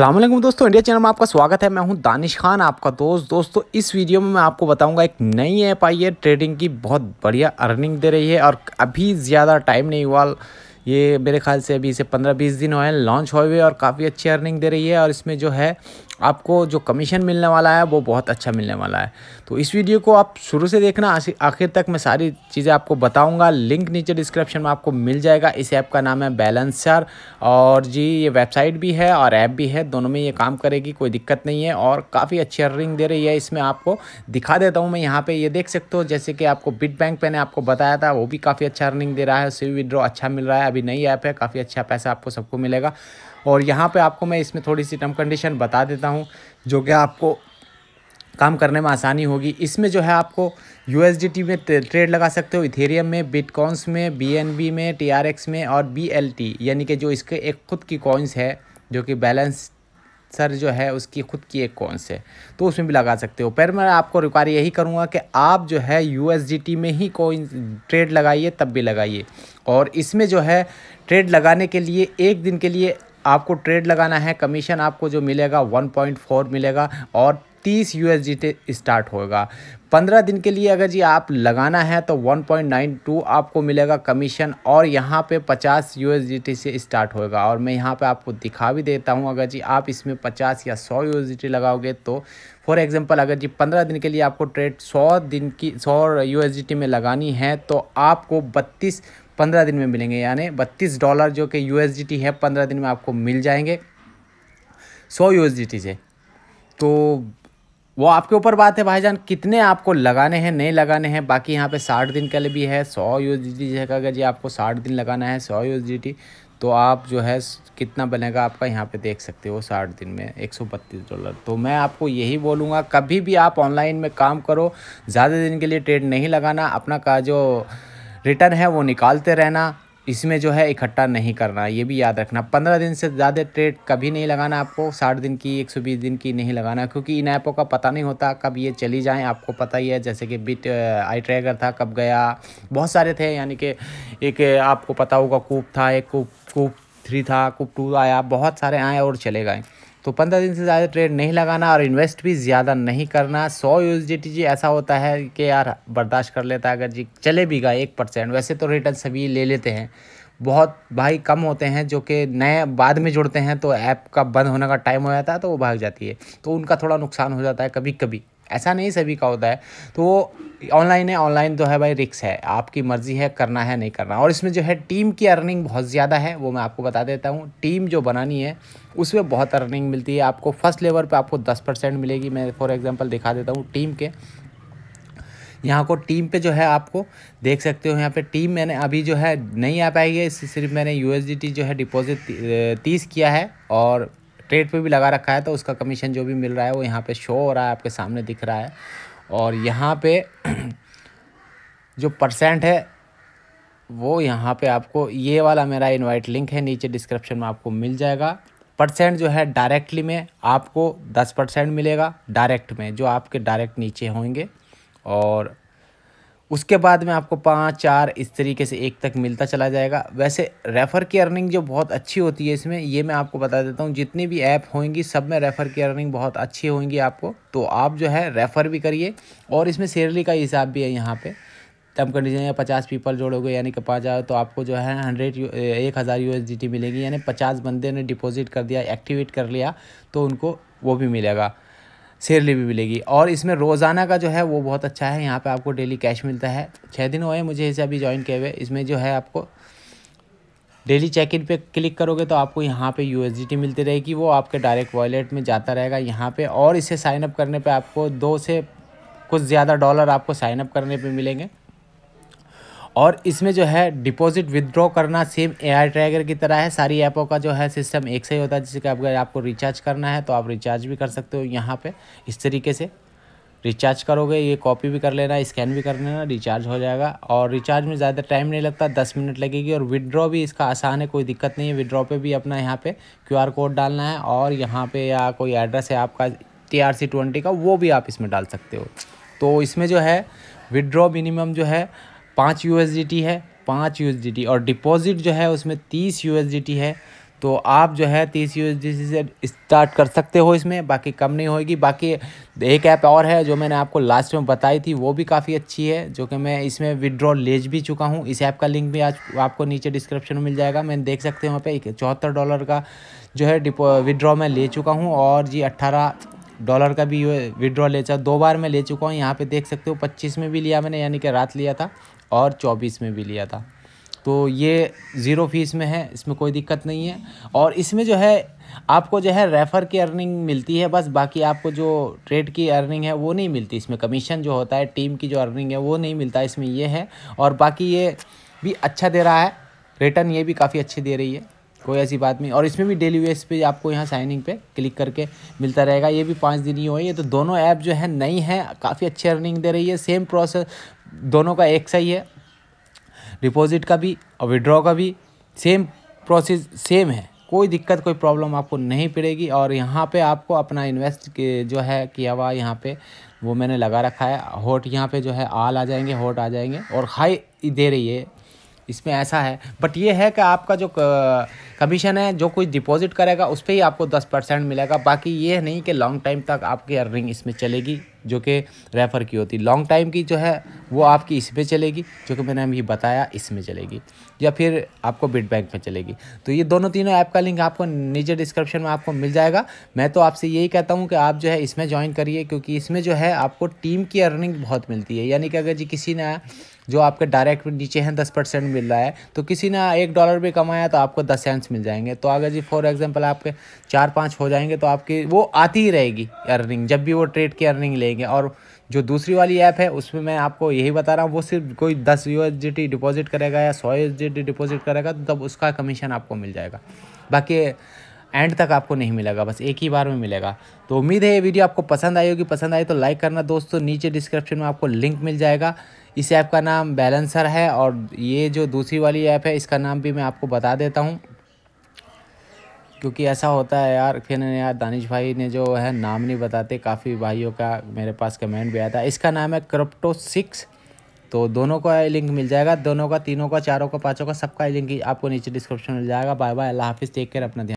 अल्लाम दोस्तों India channel में आपका स्वागत है मैं हूं दानिश खान आपका दोस्त दोस्तों इस वीडियो में मैं आपको बताऊंगा एक नई ऐप आई है ट्रेडिंग की बहुत बढ़िया अर्निंग दे रही है और अभी ज़्यादा टाइम नहीं हुआ ये मेरे ख्याल से अभी इसे 15-20 दिन हुए हैं लॉन्च हुए हुए और काफ़ी अच्छी अर्निंग दे रही है और इसमें जो है आपको जो कमीशन मिलने वाला है वो बहुत अच्छा मिलने वाला है तो इस वीडियो को आप शुरू से देखना आखिर तक मैं सारी चीज़ें आपको बताऊँगा लिंक नीचे डिस्क्रिप्शन में आपको मिल जाएगा इस ऐप का नाम है बैलेंसर और जी ये वेबसाइट भी है और ऐप भी है दोनों में ये काम करेगी कोई दिक्कत नहीं है और काफ़ी अच्छी अर्निंग दे रही है इसमें आपको दिखा देता हूँ मैं यहाँ पर ये देख सकते हो जैसे कि आपको बिट बैंक मैंने आपको बताया था वो भी काफ़ी अच्छा अर्निंग दे रहा है उससे विड्रॉ अच्छा मिल रहा है अभी नई ऐप है काफ़ी अच्छा पैसा आपको सबको मिलेगा और यहाँ पे आपको मैं इसमें थोड़ी सी टर्म कंडीशन बता देता हूँ जो कि आपको काम करने में आसानी होगी इसमें जो है आपको यू में ट्रेड लगा सकते हो इथेरियम में बिटकॉइंस में बी में टी में और बी यानी कि जो इसके एक खुद की कॉइन्स है जो कि बैलेंस सर जो है उसकी खुद की एक कौन है तो उसमें भी लगा सकते हो पर मैं आपको रिक्वायर यही करूँगा कि आप जो है यू में ही कोई ट्रेड लगाइए तब भी लगाइए और इसमें जो है ट्रेड लगाने के लिए एक दिन के लिए आपको ट्रेड लगाना है कमीशन आपको जो मिलेगा 1.4 मिलेगा और 30 यूएसडी स्टार्ट होगा 15 दिन के लिए अगर जी आप लगाना है तो 1.92 आपको मिलेगा कमीशन और यहाँ पे 50 यूएसडीटी से स्टार्ट होगा और मैं यहाँ पे आपको दिखा भी देता हूँ अगर जी आप इसमें 50 या 100 यूएसडीटी लगाओगे तो फॉर एग्जांपल अगर जी 15 दिन के लिए आपको ट्रेड 100 दिन की 100 यूएसडीटी में लगानी है तो आपको बत्तीस पंद्रह दिन में मिलेंगे यानी बत्तीस डॉलर जो कि यू है पंद्रह दिन में आपको मिल जाएंगे सौ यू से तो वो आपके ऊपर बात है भाईजान कितने आपको लगाने हैं नहीं लगाने हैं बाकी यहाँ पे साठ दिन के लिए भी है सौ यू एस डी जगह अगर जी आपको साठ दिन लगाना है सौ यू तो आप जो है कितना बनेगा आपका यहाँ पे देख सकते हो साठ दिन में एक सौ बत्तीस डॉलर तो मैं आपको यही बोलूँगा कभी भी आप ऑनलाइन में काम करो ज़्यादा दिन के लिए ट्रेड नहीं लगाना अपना का जो रिटर्न है वो निकालते रहना इसमें जो है इकट्ठा नहीं करना ये भी याद रखना पंद्रह दिन से ज़्यादा ट्रेड कभी नहीं लगाना आपको साठ दिन की एक सौ बीस दिन की नहीं लगाना क्योंकि इन ऐपों का पता नहीं होता कब ये चली जाएं आपको पता ही है जैसे कि बिट आई ट्रैगर था कब गया बहुत सारे थे यानी कि एक आपको पता होगा कूप था एक कूप कूप थ्री था कूप टू आया बहुत सारे आए और चले गए तो पंद्रह दिन से ज़्यादा ट्रेड नहीं लगाना और इन्वेस्ट भी ज़्यादा नहीं करना सौ यूज जी ऐसा होता है कि यार बर्दाश्त कर लेता है अगर जी चले भी गए एक परसेंट वैसे तो रिटर्न सभी ले लेते हैं बहुत भाई कम होते हैं जो कि नए बाद में जुड़ते हैं तो ऐप का बंद होने का टाइम हो जाता है तो वो भाग जाती है तो उनका थोड़ा नुकसान हो जाता है कभी कभी ऐसा नहीं सभी का होता है तो वो ऑनलाइन है ऑनलाइन तो है भाई रिक्स है आपकी मर्ज़ी है करना है नहीं करना और इसमें जो है टीम की अर्निंग बहुत ज़्यादा है वो मैं आपको बता देता हूँ टीम जो बनानी है उसमें बहुत अर्निंग मिलती है आपको फर्स्ट लेवल पे आपको 10 परसेंट मिलेगी मैं फॉर एग्जांपल दिखा देता हूँ टीम के यहाँ को टीम पे जो है आपको देख सकते हो यहाँ पे टीम मैंने अभी जो है नहीं आ पाई है सिर्फ मैंने यू जो है डिपॉजिट तीस किया है और प्लेट पे भी लगा रखा है तो उसका कमीशन जो भी मिल रहा है वो यहाँ पे शो हो रहा है आपके सामने दिख रहा है और यहाँ पे जो परसेंट है वो यहाँ पे आपको ये वाला मेरा इनवाइट लिंक है नीचे डिस्क्रिप्शन में आपको मिल जाएगा परसेंट जो है डायरेक्टली में आपको दस परसेंट मिलेगा डायरेक्ट में जो आपके डायरेक्ट नीचे होंगे और उसके बाद में आपको पाँच चार इस तरीके से एक तक मिलता चला जाएगा वैसे रेफ़र की अर्निंग जो बहुत अच्छी होती है इसमें ये मैं आपको बता देता हूँ जितनी भी ऐप होंगी सब में रेफ़र की अर्निंग बहुत अच्छी होंगी आपको तो आप जो है रेफ़र भी करिए और इसमें शेयरली का हिसाब भी है यहाँ पर टर्म कंडीशन या पचास पीपल जोड़ोगे यानी कि पाँच जाओ तो आपको जो है हंड्रेड एक हज़ार यू मिलेगी यानी पचास बंदे ने डिपॉजिट कर दिया एक्टिवेट कर लिया तो उनको वो भी मिलेगा शेयरली भी मिलेगी और इसमें रोज़ाना का जो है वो बहुत अच्छा है यहाँ पे आपको डेली कैश मिलता है छः दिन हुए मुझे इसे अभी ज्वाइन किए हुए इसमें जो है आपको डेली चेक इन पे क्लिक करोगे तो आपको यहाँ पे यू मिलती रहेगी वो आपके डायरेक्ट वॉलेट में जाता रहेगा यहाँ पर और इसे साइनअप करने पर आपको दो से कुछ ज़्यादा डॉलर आपको साइनअप करने पर मिलेंगे और इसमें जो है डिपॉजिट विदड्रॉ करना सेम ए आई ट्रैगर की तरह है सारी ऐपों का जो है सिस्टम एक से ही होता है जिससे अगर आपको रिचार्ज करना है तो आप रिचार्ज भी कर सकते हो यहाँ पे इस तरीके से रिचार्ज करोगे ये कॉपी भी कर लेना स्कैन भी कर लेना रिचार्ज हो जाएगा और रिचार्ज में ज़्यादा टाइम नहीं लगता दस मिनट लगेगी और विदड्रॉ भी इसका आसान है कोई दिक्कत नहीं है विदड्रॉ पर भी अपना यहाँ पर क्यू कोड डालना है और यहाँ पर या कोई एड्रेस है आपका टी आर सी ट्वेंटी का वो भी आप इसमें डाल सकते हो तो इसमें जो है विड्रॉ मिनिमम जो है पाँच यू है पाँच यू और डिपॉजिट जो है उसमें तीस यू है तो आप जो है तीस यू से स्टार्ट कर सकते हो इसमें बाकी कम नहीं होगी बाकी एक ऐप और है जो मैंने आपको लास्ट में बताई थी वो भी काफ़ी अच्छी है जो कि मैं इसमें विदड्रॉ ले भी चुका हूँ इस ऐप का लिंक भी आज आपको नीचे डिस्क्रिप्शन में मिल जाएगा मैंने देख सकते हैं वहाँ पे एक चौहत्तर डॉलर का जो है डिपो विदड्रॉ मैं ले चुका हूँ और जी अट्ठारह डॉलर का भी विड्रॉ ले चुका दो बार मैं ले चुका हूँ यहाँ पे देख सकते हो पच्चीस में भी लिया मैंने यानी कि रात लिया था और चौबीस में भी लिया था तो ये ज़ीरो फीस में है इसमें कोई दिक्कत नहीं है और इसमें जो है आपको जो है रेफ़र की अर्निंग मिलती है बस बाकी आपको जो ट्रेड की अर्निंग है वो नहीं मिलती इसमें कमीशन जो होता है टीम की जो अर्निंग है वो नहीं मिलता इसमें ये है और बाकी ये भी अच्छा दे रहा है रिटर्न ये भी काफ़ी अच्छी दे रही है कोई ऐसी बात नहीं और इसमें भी डेली वेस पे आपको यहाँ साइनिंग पे क्लिक करके मिलता रहेगा ये भी पाँच दिन ही हुए ये तो दोनों ऐप जो है नई है काफ़ी अच्छी अर्निंग दे रही है सेम प्रोसेस दोनों का एक सही है डिपॉजिट का भी और विड्रॉ का भी सेम प्रोसेस सेम है कोई दिक्कत कोई प्रॉब्लम आपको नहीं पड़ेगी और यहाँ पे आपको अपना इन्वेस्ट जो है किया हुआ यहाँ पे वो मैंने लगा रखा है हॉट यहाँ पे जो है आल आ जाएंगे होट आ जाएंगे और हाई दे रही है इसमें ऐसा है बट ये है कि आपका जो कमीशन है जो कुछ डिपॉजिट करेगा उस पर ही आपको दस परसेंट मिलेगा बाकी ये नहीं कि लॉन्ग टाइम तक आपकी अर्निंग इसमें चलेगी जो कि रेफ़र की होती लॉन्ग टाइम की जो है वो आपकी इसमें चलेगी जो कि मैंने अभी बताया इसमें चलेगी या फिर आपको बिट बैंक में चलेगी तो ये दोनों तीनों ऐप का लिंक आपको नीचे डिस्क्रिप्शन में आपको मिल जाएगा मैं तो आपसे यही कहता हूँ कि आप जो है इसमें ज्वाइन करिए क्योंकि इसमें जो है आपको टीम की अर्निंग बहुत मिलती है यानी कि अगर जी किसी ने जो आपके डायरेक्ट नीचे हैं दस परसेंट मिल रहा है तो किसी ने एक डॉलर भी कमाया तो आपको दस सेंट्स मिल जाएंगे तो अगर जी फॉर एग्जाम्पल आपके चार पाँच हो जाएंगे तो आपकी वो आती ही रहेगी अर्निंग जब भी वो ट्रेड की अर्निंग लेंगे और जो दूसरी वाली ऐप है उसमें मैं आपको यही बता रहा हूँ वो सिर्फ कोई दस यू डिपॉजिट करेगा या सौ यू डिपॉजिट करेगा तो तब उसका कमीशन आपको मिल जाएगा बाकी एंड तक आपको नहीं मिलेगा बस एक ही बार में मिलेगा तो उम्मीद है ये वीडियो आपको पसंद आई होगी पसंद आई तो लाइक करना दोस्तों नीचे डिस्क्रिप्शन में आपको लिंक मिल जाएगा इस ऐप का नाम बैलेंसर है और ये जो दूसरी वाली ऐप है इसका नाम भी मैं आपको बता देता हूँ क्योंकि ऐसा होता है यार फिर यार दानिश भाई ने जो है नाम नहीं बताते काफ़ी भाइयों का मेरे पास कमेंट भी आया था इसका नाम है क्रप्टो सिक्स तो दोनों का लिंक मिल जाएगा दोनों का तीनों का चारों का पाँचों का सबका लिंक आपको नीचे डिस्क्रिप्शन मिल जाएगा बाय बाय अल्लाह हाफिज़ टेक केयर अपना ध्यान